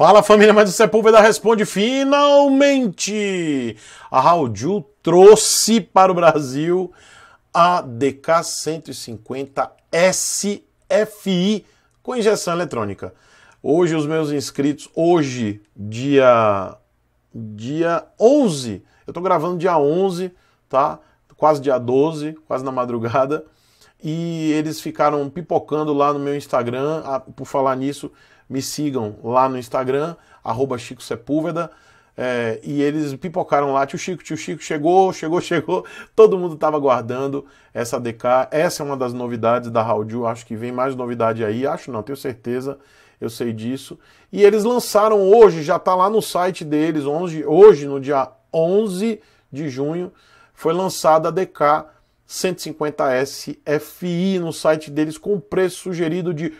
Fala família, mas o Sepúlveda responde finalmente! A Raulju trouxe para o Brasil a DK150 SFI com injeção eletrônica. Hoje os meus inscritos, hoje dia dia 11, eu estou gravando dia 11, tá? Quase dia 12, quase na madrugada. E eles ficaram pipocando lá no meu Instagram, ah, por falar nisso, me sigam lá no Instagram, arroba Chico Sepúlveda. É, e eles pipocaram lá, tio Chico, tio Chico, chegou, chegou, chegou. Todo mundo estava aguardando essa DK. Essa é uma das novidades da Raudil. Acho que vem mais novidade aí. Acho não, tenho certeza. Eu sei disso. E eles lançaram hoje, já está lá no site deles, 11, hoje, no dia 11 de junho, foi lançada a DK 150S FI no site deles com o preço sugerido de R$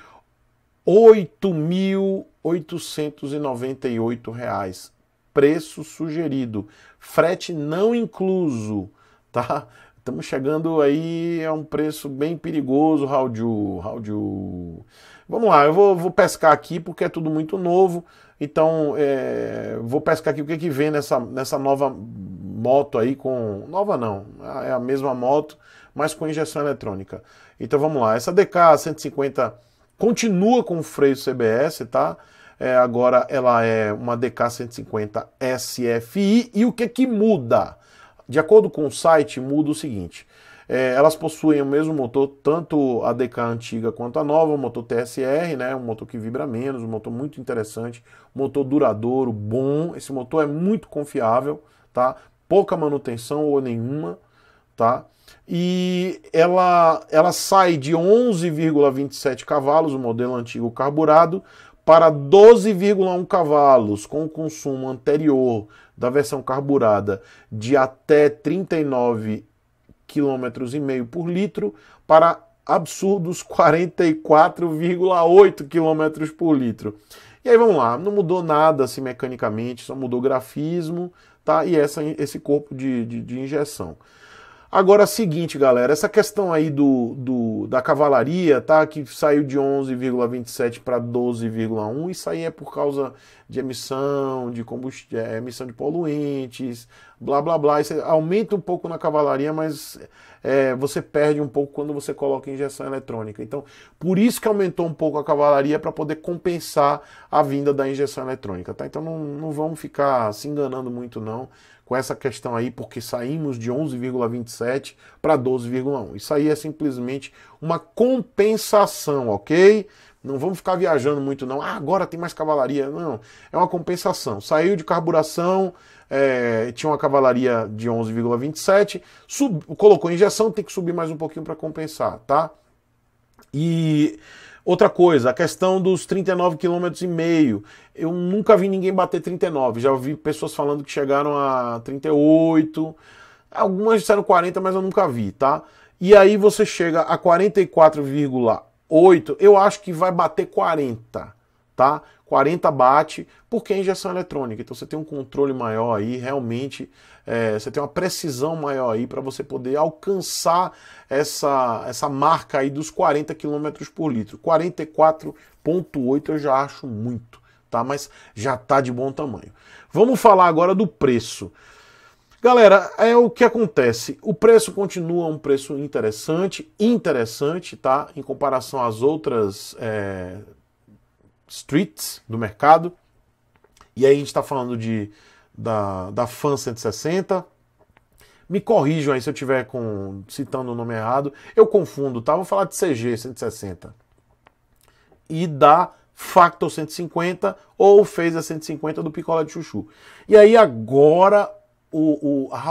8.898 reais. Preço sugerido, frete não incluso, tá? Estamos chegando aí a um preço bem perigoso, Raulio. Raulio. Vamos lá, eu vou, vou, pescar aqui porque é tudo muito novo. Então, é, vou pescar aqui o que, é que vem nessa, nessa nova moto aí com... Nova não, é a mesma moto, mas com injeção eletrônica. Então, vamos lá. Essa DK 150 continua com o freio CBS, tá? É, agora ela é uma DK 150 SFI. E o que é que muda? De acordo com o site, muda o seguinte. É, elas possuem o mesmo motor, tanto a DK antiga quanto a nova, o motor TSR, né? Um motor que vibra menos, um motor muito interessante, motor duradouro, bom. Esse motor é muito confiável, tá? Pouca manutenção ou nenhuma, tá? e ela, ela sai de 11,27 cavalos, o modelo antigo carburado, para 12,1 cavalos, com o consumo anterior da versão carburada de até 39 km e meio por litro para absurdos 44,8 km por litro. E aí vamos lá, não mudou nada assim mecanicamente, só mudou grafismo, tá? E essa, esse corpo de, de, de injeção. Agora, é o seguinte, galera, essa questão aí do, do da cavalaria, tá? Que saiu de 11,27 para 12,1, isso aí é por causa de emissão de combustível, é, emissão de poluentes, blá blá blá. Isso aumenta um pouco na cavalaria, mas é, você perde um pouco quando você coloca injeção eletrônica. Então, por isso que aumentou um pouco a cavalaria para poder compensar a vinda da injeção eletrônica, tá? Então não, não vamos ficar se enganando muito, não com essa questão aí, porque saímos de 11,27 para 12,1. Isso aí é simplesmente uma compensação, ok? Não vamos ficar viajando muito, não. Ah, agora tem mais cavalaria. Não, é uma compensação. Saiu de carburação, é, tinha uma cavalaria de 11,27, colocou injeção, tem que subir mais um pouquinho para compensar, tá? E Outra coisa, a questão dos 39 km e meio. Eu nunca vi ninguém bater 39, já vi pessoas falando que chegaram a 38. Algumas disseram 40, mas eu nunca vi, tá? E aí você chega a 44,8, eu acho que vai bater 40 tá? 40 bate, porque é injeção eletrônica. Então você tem um controle maior aí, realmente é, você tem uma precisão maior aí para você poder alcançar essa, essa marca aí dos 40 km por litro. 44,8 eu já acho muito, tá? Mas já tá de bom tamanho. Vamos falar agora do preço. Galera, é o que acontece. O preço continua um preço interessante, interessante, tá? Em comparação às outras é, streets do mercado. E aí a gente está falando de, da, da Fan 160. Me corrijam aí se eu estiver citando o nome errado. Eu confundo, tá? Vou falar de CG 160. E da Factor 150 ou fez a 150 do Picolé de Chuchu. E aí agora o, o a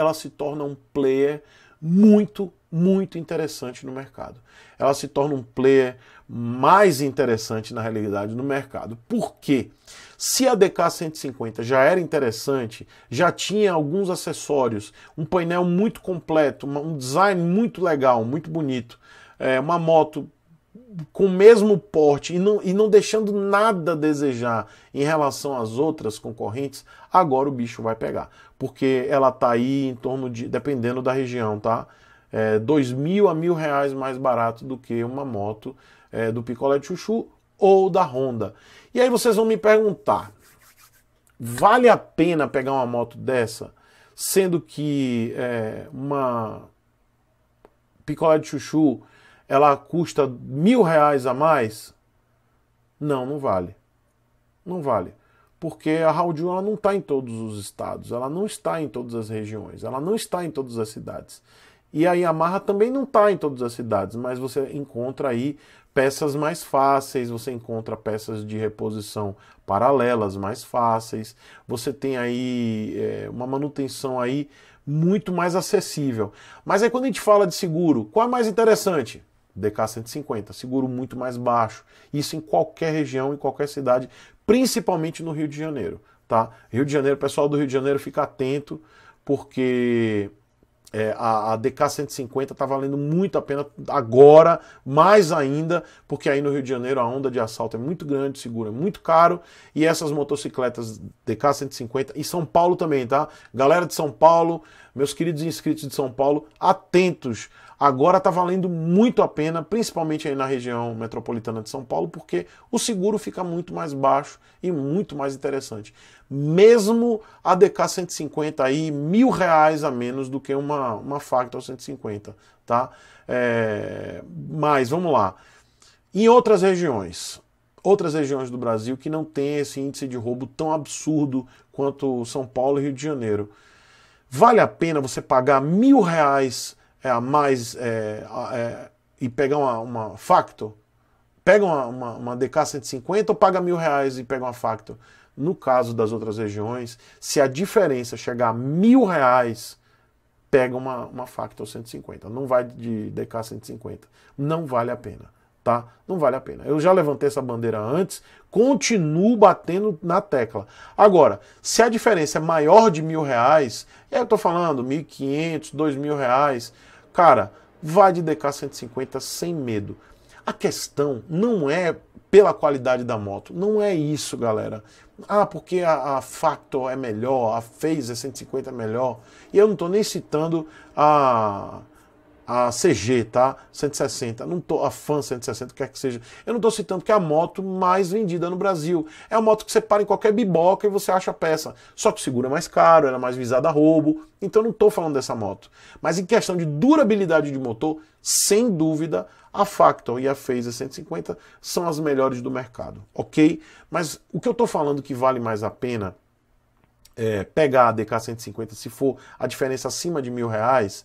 ela se torna um player muito, muito interessante no mercado. Ela se torna um player mais interessante na realidade no mercado. Por quê? Se a DK 150 já era interessante, já tinha alguns acessórios, um painel muito completo, um design muito legal, muito bonito, é, uma moto com o mesmo porte e não, e não deixando nada a desejar em relação às outras concorrentes, agora o bicho vai pegar. Porque ela tá aí em torno de, dependendo da região, tá? é, dois mil a mil reais mais barato do que uma moto é, do Picolé de Chuchu ou da Honda. E aí vocês vão me perguntar, vale a pena pegar uma moto dessa, sendo que é, uma Picolé de Chuchu ela custa mil reais a mais? Não, não vale. Não vale porque a Raudio ela não está em todos os estados, ela não está em todas as regiões, ela não está em todas as cidades. E a Yamaha também não está em todas as cidades, mas você encontra aí peças mais fáceis, você encontra peças de reposição paralelas mais fáceis, você tem aí é, uma manutenção aí muito mais acessível. Mas aí quando a gente fala de seguro, qual é mais interessante? DK 150, seguro muito mais baixo. Isso em qualquer região, em qualquer cidade, principalmente no Rio de Janeiro, tá? Rio de Janeiro, pessoal do Rio de Janeiro, fica atento porque é, a, a DK150 está valendo muito a pena agora, mais ainda, porque aí no Rio de Janeiro a onda de assalto é muito grande, seguro é muito caro, e essas motocicletas DK150, e São Paulo também, tá? Galera de São Paulo, meus queridos inscritos de São Paulo, atentos! Agora está valendo muito a pena, principalmente aí na região metropolitana de São Paulo, porque o seguro fica muito mais baixo e muito mais interessante mesmo a DK 150 aí, mil reais a menos do que uma, uma Factor 150, tá? É, mas vamos lá. Em outras regiões, outras regiões do Brasil que não tem esse índice de roubo tão absurdo quanto São Paulo e Rio de Janeiro, vale a pena você pagar mil reais é, a mais é, é, e pegar uma, uma Factor? Pega uma, uma, uma DK 150 ou paga mil reais e pega uma Factor? No caso das outras regiões, se a diferença chegar a mil reais, pega uma, uma Factor 150. Não vai de DK 150. Não vale a pena, tá? Não vale a pena. Eu já levantei essa bandeira antes, continuo batendo na tecla. Agora, se a diferença é maior de mil reais, eu estou falando mil e quinhentos, dois mil reais, cara, vai de DK 150 sem medo. A questão não é pela qualidade da moto. Não é isso, galera. Ah, porque a, a Factor é melhor, a Phase 150 é melhor. E eu não estou nem citando a a CG, tá? 160, não tô, a Fan 160, quer que seja. Eu não tô citando que é a moto mais vendida no Brasil. É uma moto que você para em qualquer biboca e você acha a peça. Só que o seguro é mais caro, ela é mais visada a roubo. Então não tô falando dessa moto. Mas em questão de durabilidade de motor, sem dúvida, a Factor e a Phaser 150 são as melhores do mercado, ok? Mas o que eu tô falando que vale mais a pena é, pegar a DK 150 se for a diferença acima de mil reais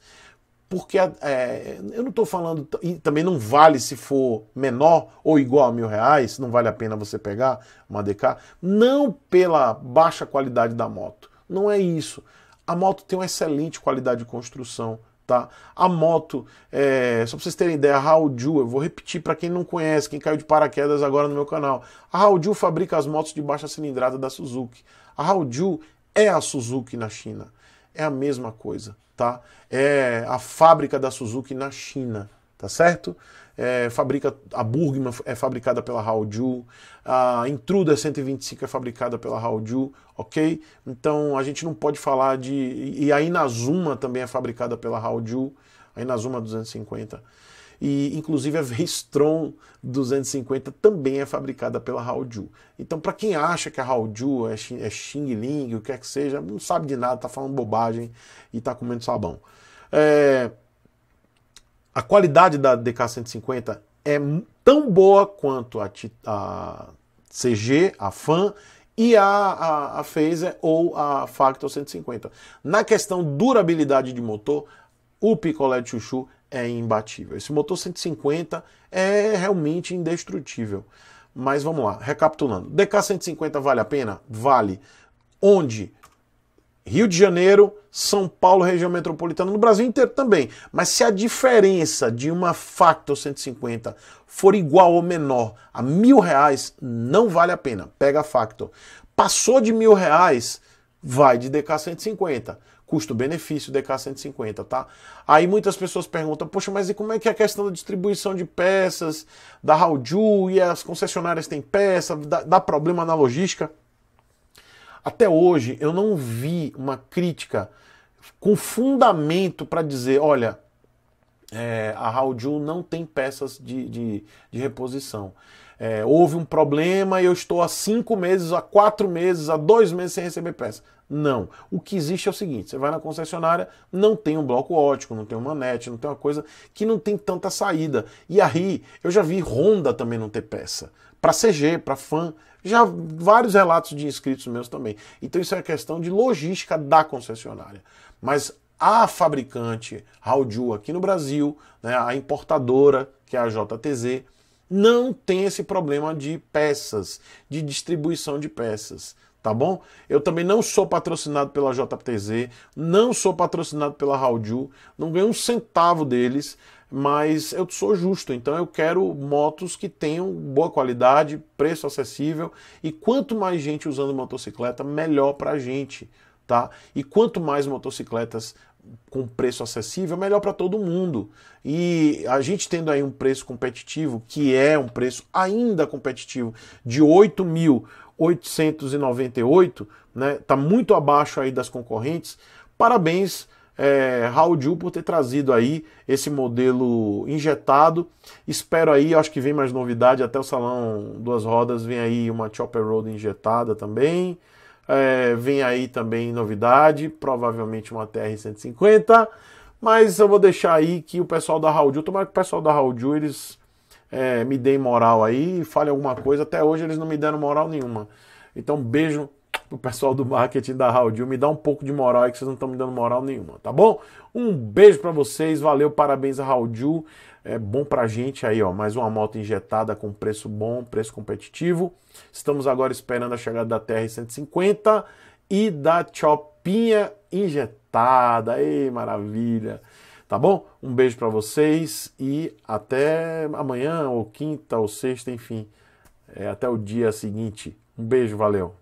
porque é, eu não estou falando, e também não vale se for menor ou igual a mil reais, não vale a pena você pegar uma DK, não pela baixa qualidade da moto, não é isso. A moto tem uma excelente qualidade de construção, tá? A moto, é, só para vocês terem ideia, a Raoju, eu vou repetir para quem não conhece, quem caiu de paraquedas agora no meu canal, a Raoju fabrica as motos de baixa cilindrada da Suzuki. A Raoju é a Suzuki na China, é a mesma coisa tá? É a fábrica da Suzuki na China, tá certo? É, fabrica a Burgman é fabricada pela Haoju, a Intruder 125 é fabricada pela Haoju, ok? Então a gente não pode falar de e a Inazuma também é fabricada pela Haoju, a Inazuma 250. E inclusive a Vestron 250 também é fabricada pela Haoju. Então, para quem acha que a Haoju é, é, Xing Ling, o que é que seja, não sabe de nada, tá falando bobagem e tá comendo sabão. É... A qualidade da DK150 é tão boa quanto a, a CG, a FAN e a, a, a Phaser ou a Factor 150. Na questão durabilidade de motor, o picolé de chuchu é imbatível. Esse motor 150 é realmente indestrutível. Mas vamos lá, recapitulando. DK 150 vale a pena? Vale. Onde? Rio de Janeiro, São Paulo, região metropolitana, no Brasil inteiro também. Mas se a diferença de uma Factor 150 for igual ou menor a mil reais, não vale a pena. Pega a Factor. Passou de mil reais, vai de DK 150 custo-benefício DK150, tá? Aí muitas pessoas perguntam, poxa, mas e como é que é a questão da distribuição de peças, da Raoju, e as concessionárias têm peça, dá, dá problema na logística? Até hoje eu não vi uma crítica com fundamento para dizer, olha, é, a Haldun não tem peças de, de, de reposição. É, houve um problema e eu estou há cinco meses, há quatro meses, há dois meses sem receber peça. Não. O que existe é o seguinte: você vai na concessionária, não tem um bloco ótico, não tem uma net, não tem uma coisa que não tem tanta saída. E aí, eu já vi Honda também não ter peça. Para CG, para fã, já vários relatos de inscritos meus também. Então isso é questão de logística da concessionária. Mas a fabricante Hauju aqui no Brasil, né, a importadora, que é a JTZ, não tem esse problema de peças, de distribuição de peças, tá bom? Eu também não sou patrocinado pela JTZ, não sou patrocinado pela Hauju, não ganho um centavo deles, mas eu sou justo, então eu quero motos que tenham boa qualidade, preço acessível e quanto mais gente usando motocicleta, melhor para a gente, tá? E quanto mais motocicletas com preço acessível, é melhor para todo mundo. E a gente tendo aí um preço competitivo, que é um preço ainda competitivo, de 8.898, né? Tá muito abaixo aí das concorrentes. Parabéns é, Raul Ju por ter trazido aí esse modelo injetado. Espero aí, acho que vem mais novidade até o salão duas rodas, vem aí uma Chopper Road injetada também. É, vem aí também novidade, provavelmente uma TR-150. Mas eu vou deixar aí que o pessoal da Raudil, tomara que o pessoal da Raudil, eles é, me deem moral aí, fale alguma coisa. Até hoje eles não me deram moral nenhuma. Então, beijo pro pessoal do marketing da Raudil. Me dá um pouco de moral aí que vocês não estão me dando moral nenhuma, tá bom? Um beijo para vocês, valeu, parabéns a Raudil é bom para a gente aí, ó, mais uma moto injetada com preço bom, preço competitivo. Estamos agora esperando a chegada da TR-150 e da Chopinha injetada. Ei, maravilha! Tá bom? Um beijo para vocês e até amanhã, ou quinta, ou sexta, enfim, é, até o dia seguinte. Um beijo, valeu!